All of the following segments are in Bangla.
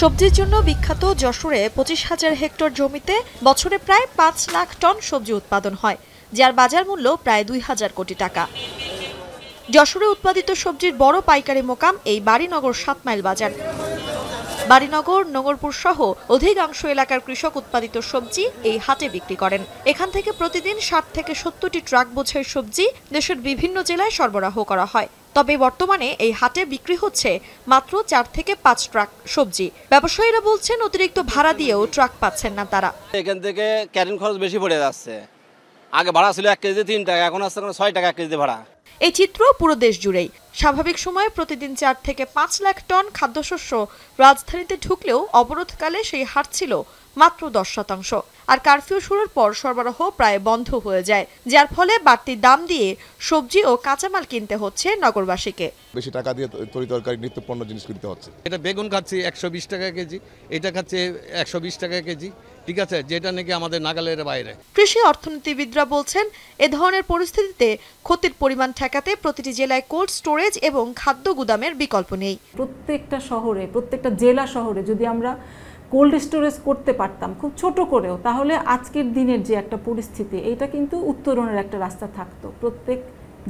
সবজির জন্য বিখ্যাত যশোরে পঁচিশ হাজার হেক্টর জমিতে বছরে প্রায় পাঁচ লাখ টন সবজি উৎপাদন হয় যার বাজার মূল্য প্রায় দুই হাজার কোটি টাকা যশোরে উৎপাদিত সবজির বড় পাইকারি মোকাম এই বাড়িনগর সাত মাইল বাজার বাড়িনগর নগরপুর সহ অধিকাংশ এলাকার কৃষক উৎপাদিত সবজি এই হাটে বিক্রি করেন এখান থেকে প্রতিদিন ষাট থেকে সত্তরটি ট্রাক বোঝাই সবজি দেশের বিভিন্ন জেলায় সরবরাহ করা হয় তবে বর্তমানে এই হাটে বিক্রি হচ্ছে মাত্র চার থেকে পাঁচ ট্রাক সবজি ব্যবসায়ীরা বলছেন অতিরিক্ত ভাড়া দিয়েও ট্রাক পাচ্ছেন না তারা এখান থেকে ক্যারেন খরচ বেশি পড়ে যাচ্ছে আগে ভাড়া ছিল এক কেজি তিন টাকা এখন আসছে ছয় টাকা এক কেজি ভাড়া এই চিত্র পুরো দেশ জুড়েই স্বাভাবিক সময়ে প্রতিদিন চার থেকে পাঁচ লাখ টন খাদ্যশস্য রাজধানীতে ঢুকলেও অবরোধকালে সেই হার ছিল মাত্র দশ শতাংশ আর কারফিউ শুরুর পর সরবরাহ প্রায় বন্ধ হয়ে যায় যার ফলে বাড়তি দাম দিয়ে সবজি ও কাঁচামাল কিনতে হচ্ছে নগরবাসীকে বেশি টাকা দিয়ে তরি তরকারি নিত্যপণ্য জিনিস কিনতে হচ্ছে এটা বেগুন খাচ্ছি একশো বিশ টাকা কেজি এটা খাচ্ছে একশো বিশ টাকা কেজি ঠিক আছে যেটা নাকি আমাদের নাগালের বাইরে কৃষি অর্থনীতিবিদরা বলছেন এ ধরনের পরিস্থিতিতে ক্ষতির পরিমাণ ঠেকাতে প্রতিটি জেলায় কোল্ড স্টোরেজ এবং খাদ্য গুদামের বিকল্প নেই প্রত্যেকটা শহরে প্রত্যেকটা জেলা শহরে যদি আমরা কোল্ড স্টোরেজ করতে পারতাম খুব ছোট করেও তাহলে আজকের দিনের যে একটা পরিস্থিতি এটা কিন্তু উত্তরণের একটা রাস্তা থাকতো প্রত্যেক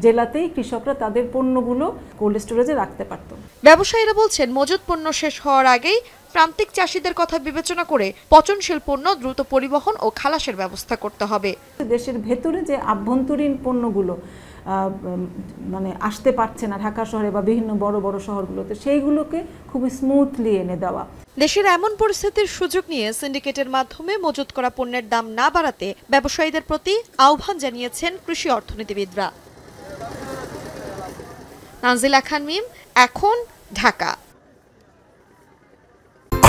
জেলাতেই কৃষকরা তাদের পণ্যগুলো কোল্ড স্টোরেজে রাখতে পারত ব্যবসায়ীরা বলছেন মজুত পণ্য শেষ হওয়ার আগেই প্রান্তিক চাষিদের কথা বিবেচনা করে পচনশীল পণ্য দ্রুত পরিবহন ও খালাসের ব্যবস্থা করতে হবে দেশের ভেতরে যে আভ্যন্তরীণ পণ্যগুলো মানে আসতে পারছে না ঢাকা শহরে বা বিভিন্ন বড় বড় শহরগুলোতে সেইগুলোকে খুব স্মুথলি এনে দেওয়া দেশের এমন পরিস্থিতির সুযোগ নিয়ে সিন্ডিকেটের মাধ্যমে মজুত করা পণ্যের দাম না বাড়াতে ব্যবসায়ীদের প্রতি আহ্বান জানিয়েছেন কৃষি অর্থনীতিবিদরা নাজিলা খান মিম এখন ঢাকা